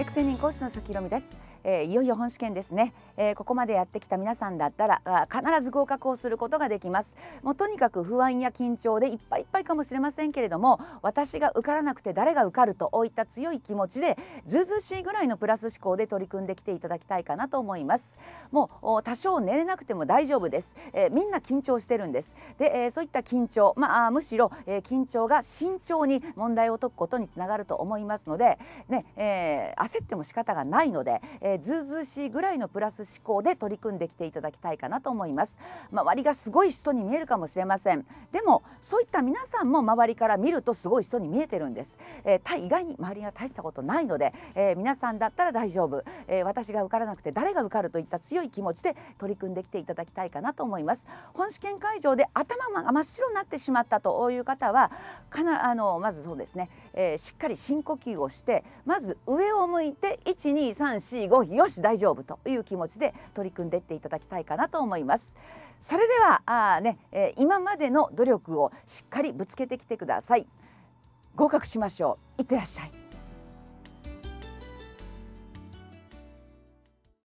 エクセリン講師の佐々木みです。えー、いよいよ本試験ですね、えー、ここまでやってきた皆さんだったら必ず合格をすることができますもうとにかく不安や緊張でいっぱいいっぱいかもしれませんけれども私が受からなくて誰が受かるといった強い気持ちでずずしいぐらいのプラス思考で取り組んできていただきたいかなと思いますもう多少寝れなくても大丈夫です、えー、みんな緊張してるんですで、えー、そういった緊張まあむしろ、えー、緊張が慎重に問題を解くことにつながると思いますのでね、えー、焦っても仕方がないので、えーえー、ずうずうしいぐらいのプラス思考で取り組んできていただきたいかなと思います周りがすごい人に見えるかもしれませんでもそういった皆さんも周りから見るとすごい人に見えてるんです、えー、意外に周りが大したことないので、えー、皆さんだったら大丈夫、えー、私が受からなくて誰が受かるといった強い気持ちで取り組んできていただきたいかなと思います本試験会場で頭が真っ白になってしまったという方はかなあのまずそうですね、えー、しっかり深呼吸をしてまず上を向いて1 2 3 4 5商品よし大丈夫という気持ちで取り組んでいっていただきたいかなと思います。それではあ、ねえー、今までの努力をしっかりぶつけてきてください。合格しましょう。いってらっしゃい。